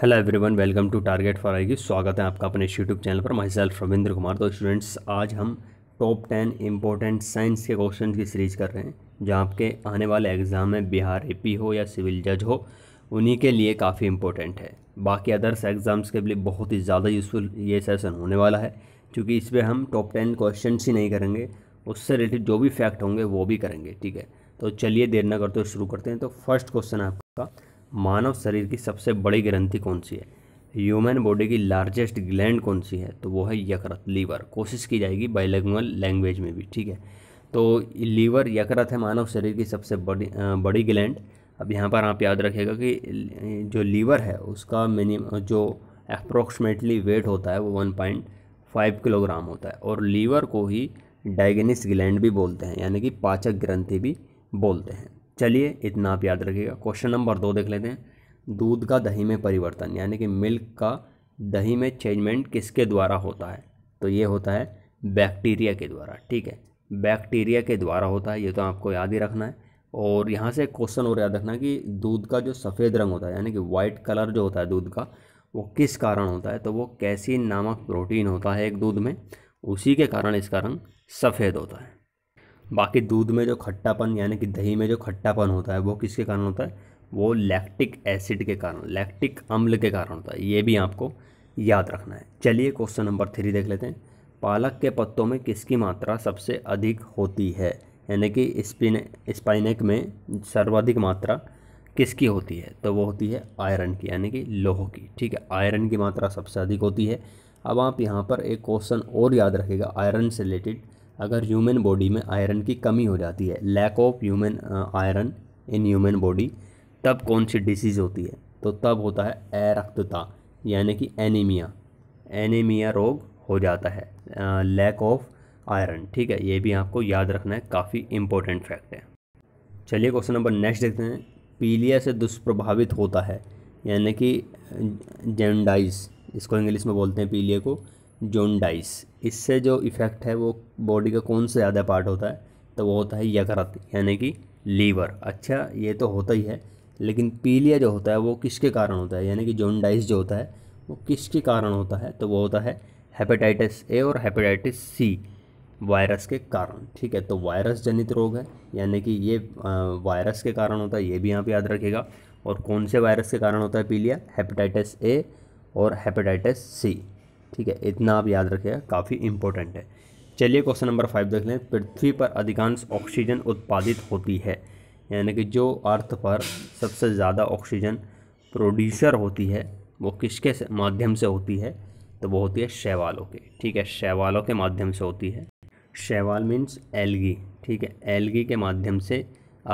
hello everyone welcome to target for I स्वागत है आपका अपने यूट्यूब चैनल पर माई सेल्फ रविंद्र कुमार तो स्टूडेंट्स आज हम टॉप टेन इम्पोर्टेंट साइंस के क्वेश्चन की सीरीज कर रहे हैं जो आपके आने वाले एग्ज़ाम में बिहार एपी हो या सिविल जज हो उन्हीं के लिए काफ़ी इम्पोर्टेंट है बाकी अदर्स एग्ज़ाम्स के लिए बहुत ही ज़्यादा यूज़फुल ये सेशन होने वाला है क्योंकि इस पर हम टॉप टेन क्वेश्चन ही नहीं करेंगे उससे रिलेटेड जो भी फैक्ट होंगे वो भी करेंगे ठीक है तो चलिए देर ना करते हुए शुरू करते हैं तो फर्स्ट क्वेश्चन आपका मानव शरीर की सबसे बड़ी ग्रंथि कौन सी है ह्यूमन बॉडी की लार्जेस्ट ग्लैंड कौन सी है तो वो है यकृत लीवर कोशिश की जाएगी बाइलैंगल लैंग्वेज में भी ठीक है तो लीवर यकृत है मानव शरीर की सबसे बड़ी बड़ी ग्लैंड अब यहाँ पर आप याद रखिएगा कि जो लीवर है उसका मिनिम जो अप्रोक्सीमेटली वेट होता है वो वन पॉइंट फाइव किलोग्राम होता है और लीवर को ही डायगेनिस ग्लैंड भी बोलते हैं यानी कि पाचक ग्रंथि भी बोलते हैं चलिए इतना आप याद रखिएगा क्वेश्चन नंबर दो देख लेते हैं दूध का दही में परिवर्तन यानी कि मिल्क का दही में चेंजमेंट किसके द्वारा होता है तो ये होता है बैक्टीरिया के द्वारा ठीक है बैक्टीरिया के द्वारा होता है ये तो आपको याद ही रखना है और यहाँ से एक क्वेश्चन और याद रखना कि दूध का जो सफ़ेद रंग होता है यानी कि वाइट कलर जो होता है दूध का वो किस कारण होता है तो वो कैसी नामक प्रोटीन होता है एक दूध में उसी के कारण इसका रंग सफ़ेद होता है बाकी दूध में जो खट्टापन यानी कि दही में जो खट्टापन होता है वो किसके कारण होता है वो लैक्टिक एसिड के कारण लैक्टिक अम्ल के कारण होता है ये भी आपको याद रखना है चलिए क्वेश्चन नंबर थ्री देख लेते हैं पालक के पत्तों में किसकी मात्रा सबसे अधिक होती है यानी कि स्पिन स्पाइनेक में सर्वाधिक मात्रा किसकी होती है तो वो होती है आयरन की यानी कि लोह की ठीक है आयरन की मात्रा सबसे अधिक होती है अब आप यहाँ पर एक क्वेश्चन और याद रखेगा आयरन से रिलेटेड अगर ह्यूमन बॉडी में आयरन की कमी हो जाती है lack of human iron in human body तब कौन सी डिसीज़ होती है तो तब होता है अरक्तता यानी कि एनीमिया एनीमिया रोग हो जाता है लैक ऑफ आयरन ठीक है ये भी आपको याद रखना है काफ़ी इम्पोर्टेंट फैक्ट है चलिए क्वेश्चन नंबर नेक्स्ट देखते हैं पीलिया से दुष्प्रभावित होता है यानी कि जेंडाइज uh, इसको इंग्लिश में बोलते हैं पीलिया को जोनडाइस इससे जो इफ़ेक्ट है वो बॉडी का कौन सा ज़्यादा पार्ट होता है तो वो होता है यकृत यानी कि लीवर अच्छा ये तो होता ही है लेकिन पीलिया जो होता है वो किसके कारण होता है यानी कि जोनडाइस जो होता है वो किसके कारण होता है तो वो होता है हेपेटाइटिस ए और हेपेटाइटिस सी वायरस के कारण ठीक है तो वायरस जनित रोग है यानी कि ये वायरस के कारण होता है ये भी यहाँ पर याद रखेगा और कौन से वायरस के कारण होता है पीलिया हेपेटाइटिस ए और हेपेटाइटिस सी ठीक है इतना आप याद रखिएगा काफ़ी इंपॉर्टेंट है चलिए क्वेश्चन नंबर फाइव देख लें पृथ्वी पर अधिकांश ऑक्सीजन उत्पादित होती है यानी कि जो अर्थ पर सबसे ज़्यादा ऑक्सीजन प्रोड्यूसर होती है वो किसके माध्यम से होती है तो वो होती है शैवालों के ठीक है शैवालों के माध्यम से होती है शैवाल मीन्स एलगी ठीक है एलगी के माध्यम से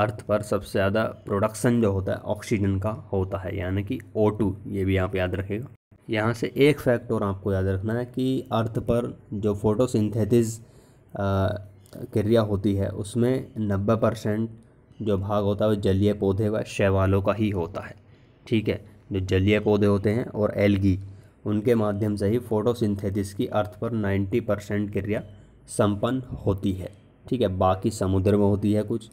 अर्थ पर सबसे ज़्यादा प्रोडक्शन जो होता है ऑक्सीजन का होता है यानी कि ओ टू ये भी आप याद रखेगा यहाँ से एक फैक्ट और आपको याद रखना है कि अर्थ पर जो फोटोसिंथेसिस क्रिया होती है उसमें नब्बे परसेंट जो भाग होता है वो जलीय पौधे व शैवालों का ही होता है ठीक है जो जलीय पौधे होते हैं और एलगी उनके माध्यम से ही फोटोसिंथेसिस की अर्थ पर नाइन्टी परसेंट क्रिया संपन्न होती है ठीक है बाकी समुद्र में होती है कुछ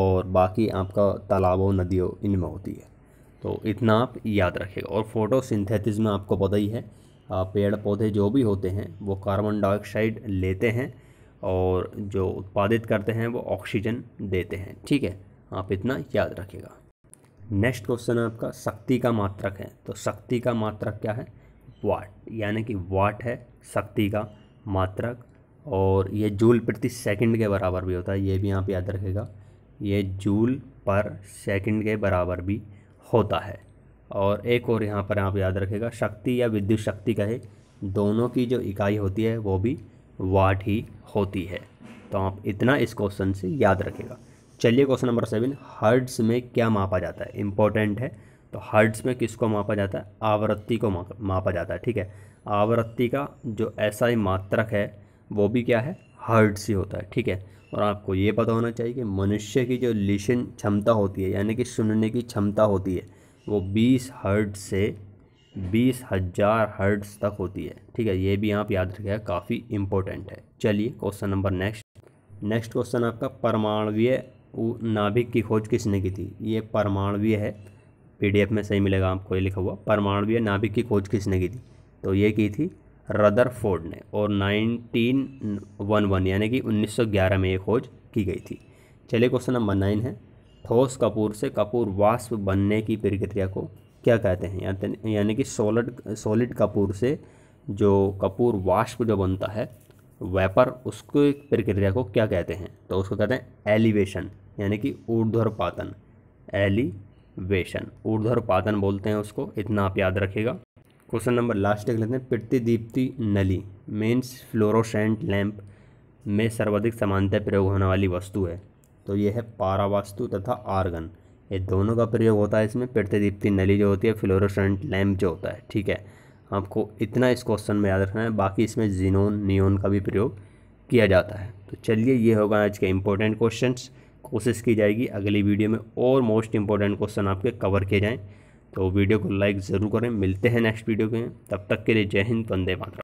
और बाकी आपका तालाबों नदियों इनमें होती है तो इतना आप याद रखेगा और फोटोसिंथेसिस में आपको पता ही है पेड़ पौधे जो भी होते हैं वो कार्बन डाइऑक्साइड लेते हैं और जो उत्पादित करते हैं वो ऑक्सीजन देते हैं ठीक है आप इतना याद रखेगा नेक्स्ट क्वेश्चन है आपका शक्ति का मात्रक है तो शक्ति का मात्रक क्या है वाट यानी कि वाट है शक्ति का मात्रक और ये जूल प्रति सेकंड के बराबर भी होता है ये भी आप याद रखेगा ये जूल पर सेकंड के बराबर भी होता है और एक और यहाँ पर आप याद रखेगा शक्ति या विद्युत शक्ति कहे दोनों की जो इकाई होती है वो भी वाट ही होती है तो आप इतना इस क्वेश्चन से याद रखेगा चलिए क्वेश्चन नंबर सेवन हर्ड्स में क्या मापा जाता है इम्पोर्टेंट है तो हर्ड्स में किसको मापा जाता है आवृत्ति को मापा जाता है ठीक है आवृत्ति का जो ऐसा ही मात्रक है वो भी क्या है हर्ड्स ही होता है ठीक है और आपको ये पता होना चाहिए कि मनुष्य की जो लिशन क्षमता होती है यानी कि सुनने की क्षमता होती है वो बीस हर्ट से बीस हज़ार हर्ट्स तक होती है ठीक है ये भी आप याद रखें काफ़ी इंपॉर्टेंट है चलिए question number next next question आपका परमाणवीय नाभिक की खोज किसने की थी ये परमाणवीय है पीडीएफ में सही मिलेगा आपको ये लिखा हुआ परमाणवीय नाभिक की खोज किसने की थी तो ये की थी रदरफोर्ड ने और 1911 यानी कि 1911 में ये खोज की गई थी चलिए क्वेश्चन नंबर नाइन है ठोस कपूर से कपूर वाष्प बनने की प्रक्रिया को क्या कहते हैं यानी कि सोलड सॉलिड कपूर से जो कपूर वाष्प जो बनता है वेपर उसको प्रक्रिया को क्या कहते हैं तो उसको कहते हैं एलिवेशन यानी कि ऊर्ध्वपातन एलिवेशन ऊर्ध्वपातन बोलते हैं उसको इतना आप याद रखिएगा क्वेश्चन नंबर लास्ट देख लेते हैं प्रतिदीप्ति नली मेंस फ्लोरोसेंट लैंप में सर्वाधिक समानता प्रयोग होने वाली वस्तु है तो ये है पारा वस्तु तथा आर्गन ये दोनों का प्रयोग होता है इसमें प्रतिदीप्ति नली जो होती है फ्लोरोसेंट लैम्प जो होता है ठीक है आपको इतना इस क्वेश्चन में याद रखना है बाकी इसमें जीनोन नियोन का भी प्रयोग किया जाता है तो चलिए ये होगा आज के इंपॉर्टेंट क्वेश्चन कोशिश की जाएगी अगली वीडियो में और मोस्ट इंपॉर्टेंट क्वेश्चन आपके कवर किए जाएँ तो वीडियो को लाइक ज़रूर करें मिलते हैं नेक्स्ट वीडियो में तब तक के लिए जय हिंद वंदे मातरम